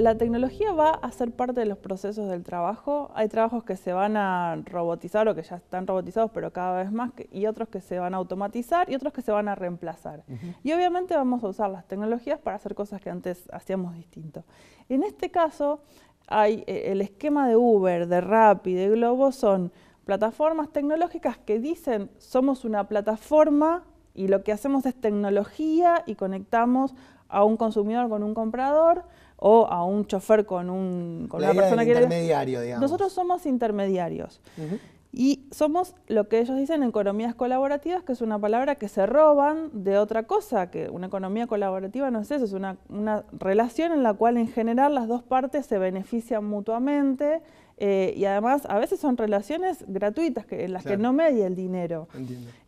la tecnología va a ser parte de los procesos del trabajo. Hay trabajos que se van a robotizar o que ya están robotizados, pero cada vez más, y otros que se van a automatizar y otros que se van a reemplazar. Y obviamente vamos a usar las tecnologías para hacer cosas que antes hacíamos distinto. En este caso, hay eh, el esquema de Uber, de Rappi, de Globo son plataformas tecnológicas que dicen somos una plataforma y lo que hacemos es tecnología y conectamos a un consumidor con un comprador o a un chofer con, un, con una persona que... intermediario, digamos. Nosotros somos intermediarios. Y somos lo que ellos dicen en economías colaborativas, que es una palabra que se roban de otra cosa, que una economía colaborativa no es eso, es una relación en la cual en general las dos partes se benefician mutuamente eh, y además, a veces son relaciones gratuitas en las que no media el dinero.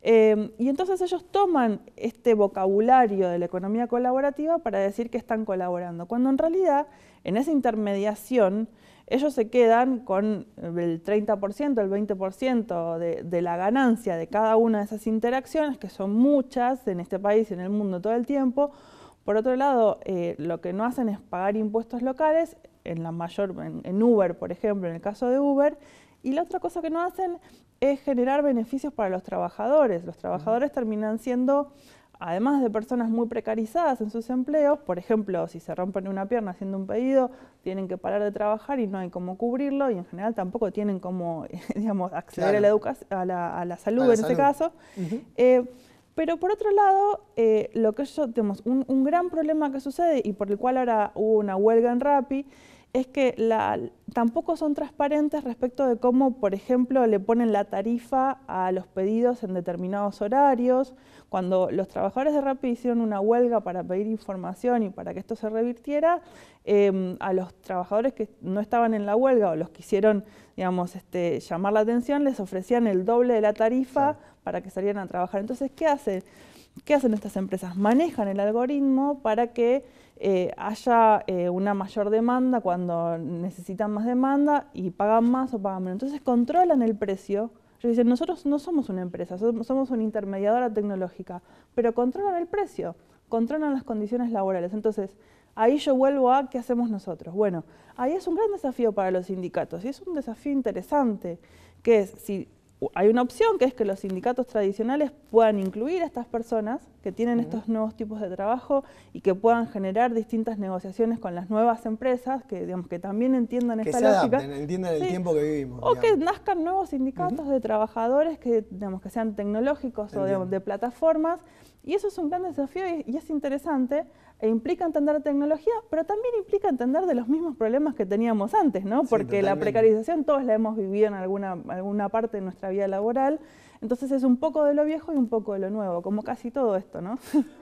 Eh, y entonces ellos toman este vocabulario de la economía colaborativa para decir que están colaborando, cuando en realidad, en esa intermediación, ellos se quedan con el 30%, el 20% de, la ganancia de cada una de esas interacciones, que son muchas en este país y en el mundo todo el tiempo. Por otro lado, eh, lo que no hacen es pagar impuestos locales, en la mayor, en, Uber, por ejemplo, en el caso de Uber, y la otra cosa que no hacen es generar beneficios para los trabajadores. Los trabajadores terminan siendo, además de personas muy precarizadas en sus empleos, por ejemplo, si se rompen una pierna haciendo un pedido, tienen que parar de trabajar y no hay cómo cubrirlo y en general tampoco tienen cómo, digamos, acceder a, la salud en ese caso. Pero por otro lado, eh, lo que yo, tenemos un, un, gran problema que sucede y por el cual ahora hubo una huelga en Rappi, es que la, tampoco son transparentes respecto de cómo, por ejemplo, le ponen la tarifa a los pedidos en determinados horarios. Cuando los trabajadores de Rappi hicieron una huelga para pedir información y para que esto se revirtiera, em, a los trabajadores que no estaban en la huelga o los quisieron, digamos, este, llamar la atención, les ofrecían el doble de la tarifa para que salieran a trabajar. Entonces, ¿qué hacen? ¿Qué hacen estas empresas? Manejan el algoritmo para que eh, haya eh, una mayor demanda cuando necesitan más demanda y pagan más o pagan menos. Entonces controlan el precio. dicen, nosotros no somos una empresa, somos una intermediadora tecnológica, pero controlan el precio, controlan las condiciones laborales. Entonces, ahí yo vuelvo a qué hacemos nosotros. Bueno, ahí es un gran desafío para los sindicatos y es un desafío interesante, que es si hay una opción que es que los sindicatos tradicionales puedan incluir a estas personas que tienen estos nuevos tipos de trabajo y que puedan generar distintas negociaciones con las nuevas empresas, que digamos que también entiendan que esta se lógica. entiendan el tiempo que vivimos. O que nazcan nuevos sindicatos de trabajadores que, digamos, que sean tecnológicos o de plataformas. Y eso es un gran desafío y, es interesante e implica entender tecnología, pero también implica entender de los mismos problemas que teníamos antes, ¿no? Porque la precarización todos la hemos vivido en alguna, alguna parte de nuestra vida laboral. Entonces es un poco de lo viejo y un poco de lo nuevo, como casi todo esto ¿no?